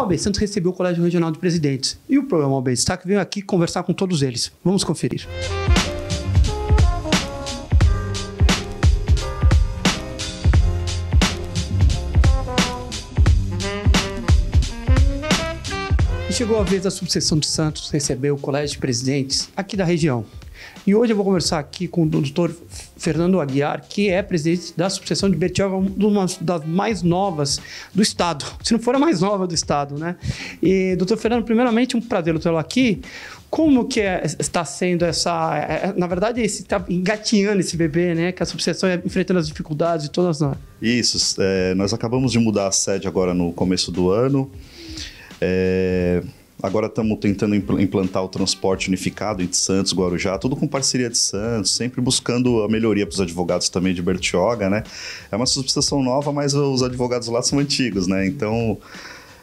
OAB Santos recebeu o Colégio Regional de Presidentes e o programa OAB Destaque veio aqui conversar com todos eles. Vamos conferir. chegou a vez da subseção de Santos receber o Colégio de Presidentes aqui da região. E hoje eu vou conversar aqui com o doutor Fernando Aguiar, que é presidente da subseção de Bertioga, uma das mais novas do Estado, se não for a mais nova do Estado, né? E, doutor Fernando, primeiramente, um prazer tê-lo aqui. Como que é, está sendo essa... É, é na verdade, está engatinhando esse bebê, né? Que a subseção é enfrentando as dificuldades de todas nós. Isso. É, nós acabamos de mudar a sede agora no começo do ano. É, Agora estamos tentando implantar o transporte unificado entre Santos, Guarujá, tudo com parceria de Santos, sempre buscando a melhoria para os advogados também de Bertioga, né? É uma substituição nova, mas os advogados lá são antigos, né? Então,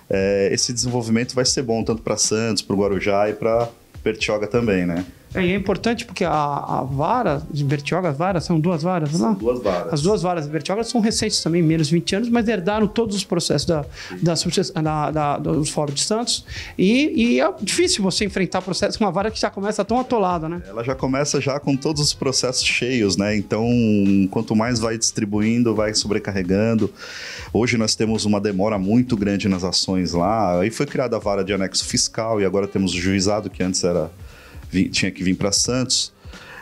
é, esse desenvolvimento vai ser bom tanto para Santos, para o Guarujá e para Bertioga também, né? É, e é importante porque a, a vara de Bertioga, as varas, são duas varas são Duas varas. As duas varas de Bertioga são recentes também, menos de 20 anos, mas herdaram todos os processos da, da, da, da dos Fóruns de Santos. E, e, é difícil você enfrentar processos com uma vara que já começa tão atolada, né? Ela já começa já com todos os processos cheios, né? Então, quanto mais vai distribuindo, vai sobrecarregando. Hoje nós temos uma demora muito grande nas ações lá. Aí foi criada a vara de anexo fiscal e agora temos o juizado, que antes era tinha que vir para Santos.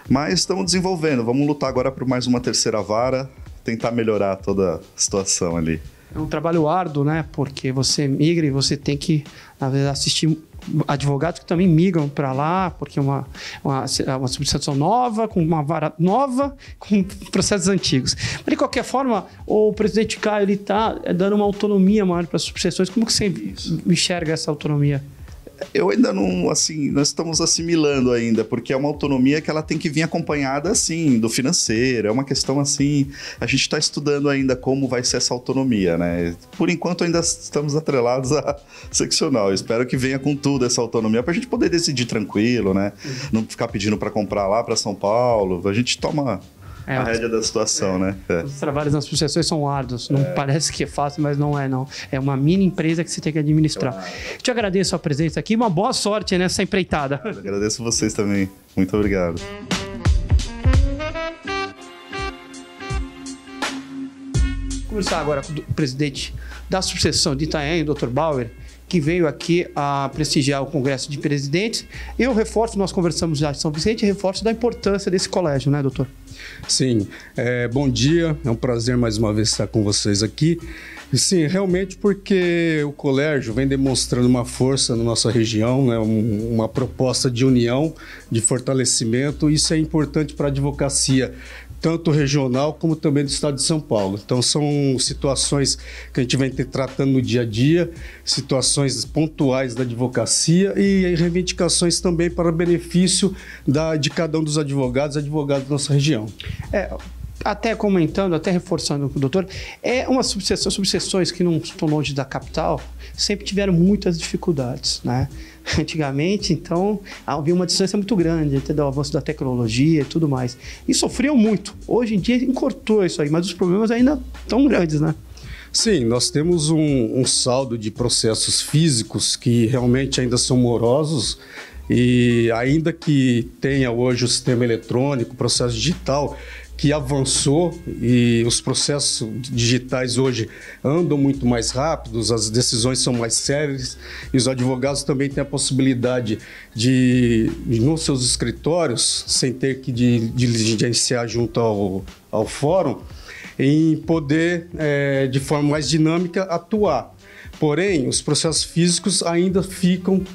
Mas estamos desenvolvendo, vamos lutar agora por mais uma terceira vara, tentar melhorar toda a situação ali. É um trabalho árduo, né? Porque você migra e você tem que, na verdade, assistir advogados que também migram para lá, porque é uma, uma, uma substituição nova, com uma vara nova, com processos antigos. Mas, de qualquer forma, o presidente Caio está dando uma autonomia maior para as subseções. Como que você enxerga essa autonomia? eu ainda não, assim, nós estamos assimilando ainda, porque é uma autonomia que ela tem que vir acompanhada, assim, do financeiro, é uma questão, assim, a gente está estudando ainda como vai ser essa autonomia, né? Por enquanto ainda estamos atrelados à seccional, eu espero que venha com tudo essa autonomia, para a gente poder decidir tranquilo, né? Uhum. Não ficar pedindo para comprar lá para São Paulo, a gente toma é, a rédea da situação, é, né? É. Os trabalhos nas sucessões são árduos. Não é. parece que é fácil, mas não é, não. É uma mini empresa que você tem que administrar. Claro. Te agradeço a presença aqui. Uma boa sorte nessa né, empreitada. Eu agradeço vocês também. Muito obrigado. conversar agora com o presidente da sucessão de Itanhaém, o Dr. Bauer, que veio aqui a prestigiar o Congresso de Presidentes. Eu reforço, nós conversamos já de São Vicente, reforço da importância desse colégio, né, doutor? Sim, é, bom dia, é um prazer mais uma vez estar com vocês aqui. E sim, realmente porque o colégio vem demonstrando uma força na nossa região, né? Um, uma proposta de união, de fortalecimento, isso é importante para a advocacia tanto regional como também do estado de São Paulo. Então são situações que a gente vem tratando no dia a dia, situações pontuais da advocacia e reivindicações também para benefício da, de cada um dos advogados, advogados da nossa região. É, até comentando, até reforçando o doutor, é uma sucessão, sucessões que não estão longe da capital sempre tiveram muitas dificuldades, né? Antigamente, então, havia uma distância muito grande entre o avanço da tecnologia e tudo mais. E sofriam muito. Hoje em dia, encurtou isso aí, mas os problemas ainda estão grandes, né? Sim, nós temos um, um saldo de processos físicos que realmente ainda são morosos e ainda que tenha hoje o sistema eletrônico, processo digital, que avançou e os processos digitais hoje andam muito mais rápidos, as decisões são mais sérias e os advogados também têm a possibilidade de, nos seus escritórios, sem ter que diligenciar junto ao, ao fórum, em poder, é, de forma mais dinâmica, atuar. Porém, os processos físicos ainda ficam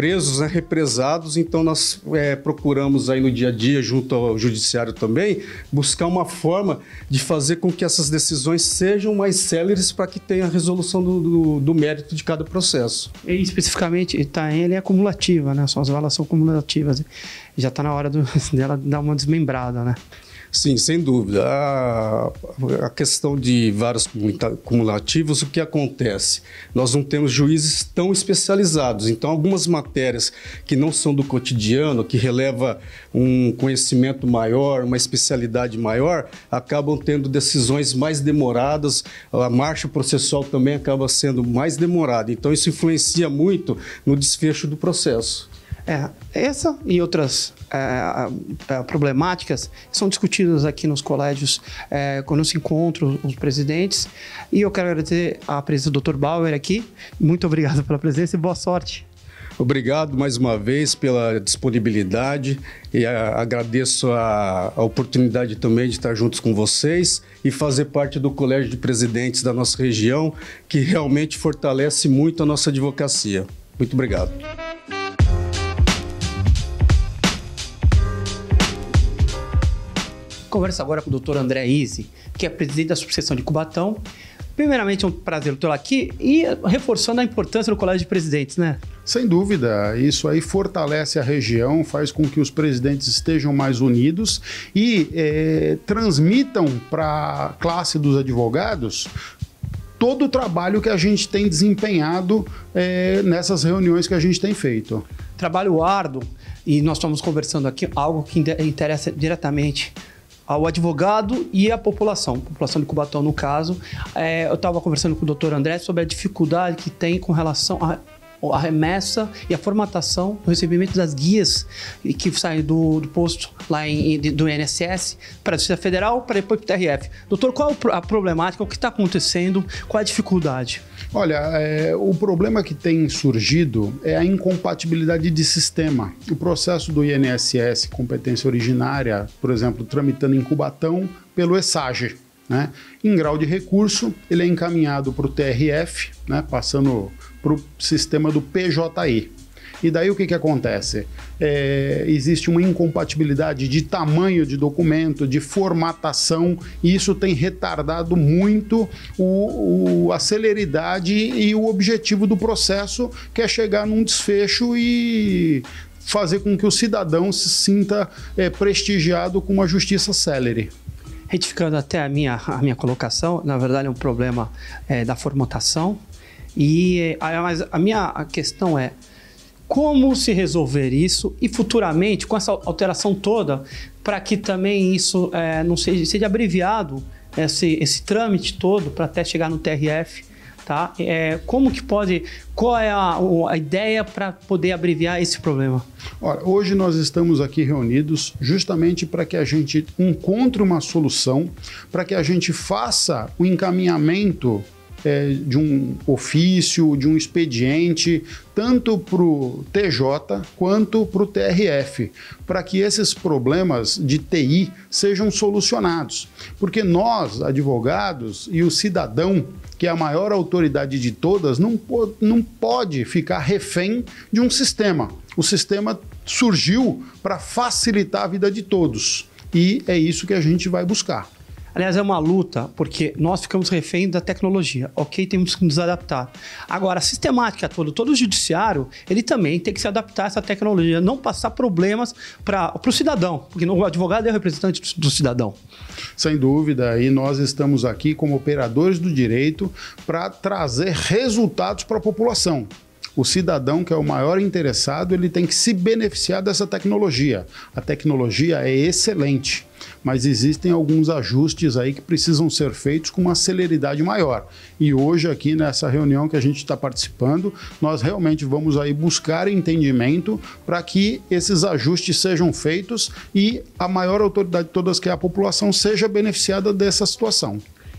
presos, né, represados. Então nós é, procuramos aí no dia a dia, junto ao judiciário também, buscar uma forma de fazer com que essas decisões sejam mais céleres para que tenha a resolução do, do, do, mérito de cada processo. E especificamente, Itaém tá, ele é acumulativa, né? Suas valas são cumulativas. Já está na hora do, dela dar uma desmembrada, né? Sim, sem dúvida. A, a questão de vários cumulativos, o que acontece? Nós não temos juízes tão especializados, então algumas matérias que não são do cotidiano, que releva um conhecimento maior, uma especialidade maior, acabam tendo decisões mais demoradas, a marcha processual também acaba sendo mais demorada, então isso influencia muito no desfecho do processo. É, essa e outras é, é problemáticas são discutidas aqui nos colégios é, quando se encontram os presidentes. E eu quero agradecer a presença do Dr. Bauer aqui. Muito obrigado pela presença e boa sorte. Obrigado mais uma vez pela disponibilidade e a, agradeço a, a, oportunidade também de estar juntos com vocês e fazer parte do Colégio de Presidentes da nossa região, que realmente fortalece muito a nossa advocacia. Muito obrigado. Conversa agora com o Dr. André Ize, que é presidente da subseção de Cubatão. Primeiramente, é um prazer tê-lo aqui e reforçando a importância do Colégio de Presidentes, né? Sem dúvida, isso aí fortalece a região, faz com que os presidentes estejam mais unidos e é, transmitam para a classe dos advogados todo o trabalho que a gente tem desempenhado é, nessas reuniões que a gente tem feito. Trabalho árduo e nós estamos conversando aqui algo que interessa diretamente ao advogado e à população, população de Cubatão no caso. É, eu estava conversando com o doutor André sobre a dificuldade que tem com relação a a remessa e a formatação do recebimento das guias que saem do, do posto lá em, do INSS para a Justiça Federal, para depois para o TRF. Doutor, qual é a problemática, o que está acontecendo, qual é a dificuldade? Olha, é, o problema que tem surgido é a incompatibilidade de sistema. O processo do INSS, competência originária, por exemplo, tramitando em Cubatão pelo ESAGE. Né? Em grau de recurso, ele é encaminhado para o TRF, né? passando para o sistema do PJE. E daí o que, que acontece? É, existe uma incompatibilidade de tamanho de documento, de formatação, e isso tem retardado muito o, o, a celeridade e o objetivo do processo, que é chegar num desfecho e fazer com que o cidadão se sinta é, prestigiado com uma justiça celere. Retificando até a minha, a minha colocação, na verdade é um problema é, da formatação e ah, mas a minha questão é como se resolver isso e futuramente com essa alteração toda para que também isso é, não seja, seja abreviado esse, esse trâmite todo para até chegar no TRF tá? É, como que pode, qual é a, a ideia para poder abreviar esse problema? Ora, hoje nós estamos aqui reunidos justamente para que a gente encontre uma solução, para que a gente faça o encaminhamento é, de um ofício, de um expediente, tanto para o TJ quanto para o TRF, para que esses problemas de TI sejam solucionados. Porque nós, advogados, e o cidadão que é a maior autoridade de todas, não, pô, não pode ficar refém de um sistema. O sistema surgiu para facilitar a vida de todos. E é isso que a gente vai buscar. Aliás, é uma luta, porque nós ficamos refém da tecnologia, ok? Temos que nos adaptar. Agora, a sistemática toda, todo o judiciário, ele também tem que se adaptar a essa tecnologia, não passar problemas para o cidadão, porque o advogado é o representante do cidadão. Sem dúvida, e nós estamos aqui como operadores do direito para trazer resultados para a população. O cidadão, que é o maior interessado, ele tem que se beneficiar dessa tecnologia. A tecnologia é excelente mas existem alguns ajustes aí que precisam ser feitos com uma celeridade maior. E hoje, aqui nessa reunião que a gente está participando, nós realmente vamos aí buscar entendimento para que esses ajustes sejam feitos e a maior autoridade de todas, que é a população, seja beneficiada dessa situação.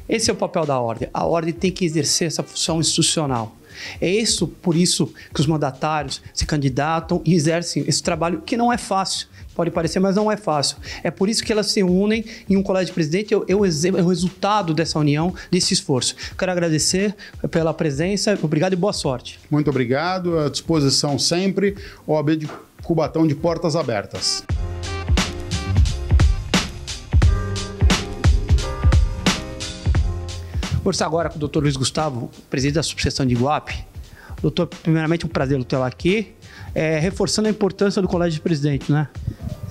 Esse é o papel da ordem. A ordem tem que exercer essa função institucional. É isso, por isso, que os mandatários se candidatam e exercem esse trabalho que não é fácil. Pode parecer, mas não é fácil. É por isso que elas se unem em um colégio de presidente, é, é, é o resultado dessa união, desse esforço. Quero agradecer pela presença, obrigado e boa sorte. Muito obrigado, à disposição sempre. OAB de Cubatão de portas abertas. Conversar agora com o Dr. Luiz Gustavo, presidente da subseção de Iguape. Doutor, primeiramente um prazer tê-lo aqui, é, reforçando a importância do colégio de presidente, né?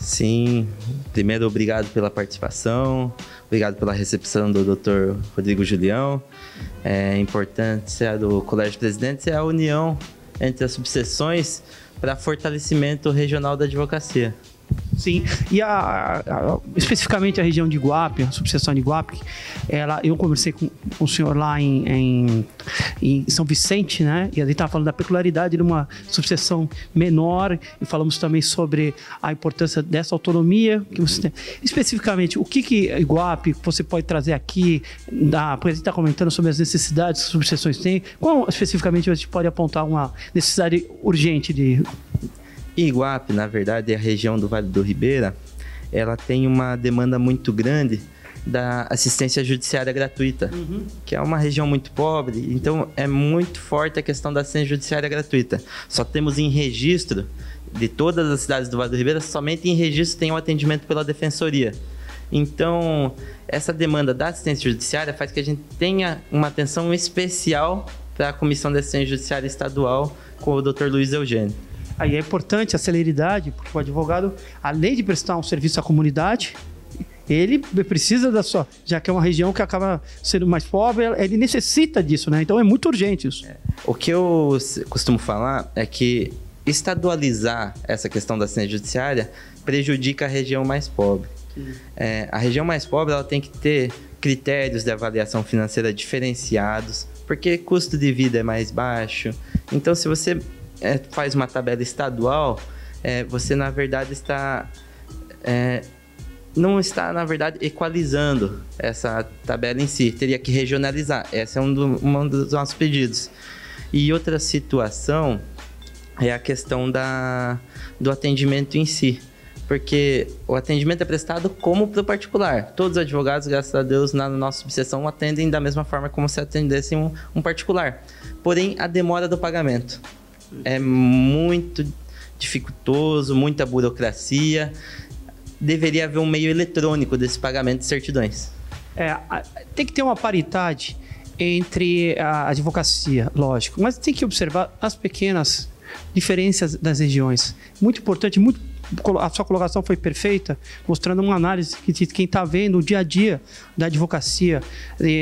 Sim, primeiro obrigado pela participação, obrigado pela recepção do Dr. Rodrigo Julião. É, importante do Colégio Presidente é a união entre as subseções para fortalecimento regional da advocacia. Sim. E a, a, especificamente a região de Iguape, a subseção de Iguape, ela, eu conversei com, o senhor lá em, em, em São Vicente, né? E ele estava falando da peculiaridade de uma subseção menor e falamos também sobre a importância dessa autonomia que você tem. Especificamente, o que que Iguape você pode trazer aqui, da, porque a gente está comentando sobre as necessidades que as subseções têm, qual especificamente você pode apontar uma necessidade urgente de Iguape, na verdade, é a região do Vale do Ribeira, ela tem uma demanda muito grande da assistência judiciária gratuita, uhum. que é uma região muito pobre, então é muito forte a questão da assistência judiciária gratuita. Só temos em registro de todas as cidades do Vale do Ribeira, somente em registro tem o um atendimento pela defensoria. Então, essa demanda da assistência judiciária faz que a gente tenha uma atenção especial para a Comissão de Assistência Judiciária Estadual com o Dr. Luiz Eugênio. Aí é importante a celeridade, porque o advogado, além de prestar um serviço à comunidade, ele precisa da sua, já que é uma região que acaba sendo mais pobre, ele necessita disso, né? Então é muito urgente isso. É. O que eu costumo falar é que estadualizar essa questão da assistência judiciária prejudica a região mais pobre. É, a região mais pobre ela tem que ter critérios de avaliação financeira diferenciados, porque custo de vida é mais baixo. Então, se você é, faz uma tabela estadual, é, você na verdade está. É, não está, na verdade, equalizando essa tabela em si, teria que regionalizar. Esse é um, do, um dos nossos pedidos. E outra situação é a questão da, do atendimento em si porque o atendimento é prestado como para o particular. Todos os advogados, graças a Deus, na nossa subseção atendem da mesma forma como se atendessem um, um particular. Porém, a demora do pagamento é muito dificultoso, muita burocracia. Deveria haver um meio eletrônico desse pagamento de certidões. É, tem que ter uma paridade entre a advocacia, lógico, mas tem que observar as pequenas diferenças das regiões. Muito importante, muito a sua colocação foi perfeita, mostrando uma análise que quem está vendo o dia a dia da advocacia,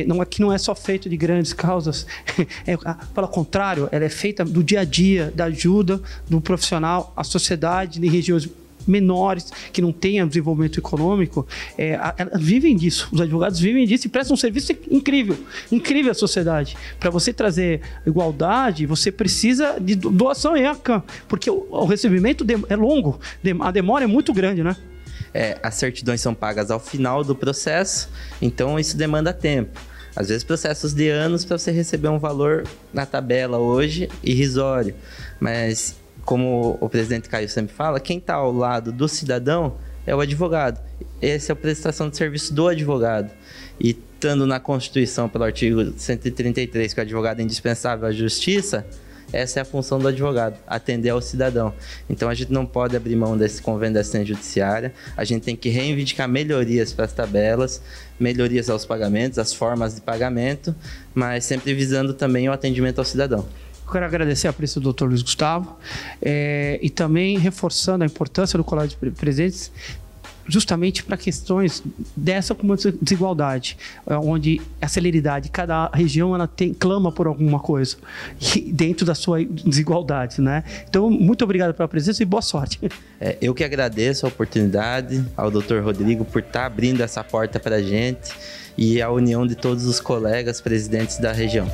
não, é que não é só feito de grandes causas, é, pelo contrário, ela é feita do dia a dia, da ajuda do profissional, à sociedade, em regiões menores, que não tenham desenvolvimento econômico, é, a, a, vivem disso. Os advogados vivem disso e prestam um serviço incrível, incrível à sociedade. Para você trazer igualdade, você precisa de doação em ACAM, porque o, o recebimento de, é longo, de, a demora é muito grande, né? É, as certidões são pagas ao final do processo, então isso demanda tempo. Às vezes processos de anos para você receber um valor na tabela hoje irrisório, mas como o presidente Caio sempre fala, quem está ao lado do cidadão é o advogado. Essa é a prestação de serviço do advogado. E estando na Constituição, pelo artigo 133, que o advogado é indispensável à justiça, essa é a função do advogado, atender ao cidadão. Então a gente não pode abrir mão desse convênio da assistência judiciária, a gente tem que reivindicar melhorias para as tabelas, melhorias aos pagamentos, as formas de pagamento, mas sempre visando também o atendimento ao cidadão. Eu quero agradecer a presença do Dr. Luiz Gustavo é, e também reforçando a importância do Colégio de Presentes justamente para questões dessa como desigualdade, eh, onde a celeridade, cada região ela tem, clama por alguma coisa dentro da sua desigualdade, né? Então, muito obrigado pela presença e boa sorte. É, eu que agradeço a oportunidade ao Dr. Rodrigo por estar tá abrindo essa porta para a gente e a união de todos os colegas presidentes da região.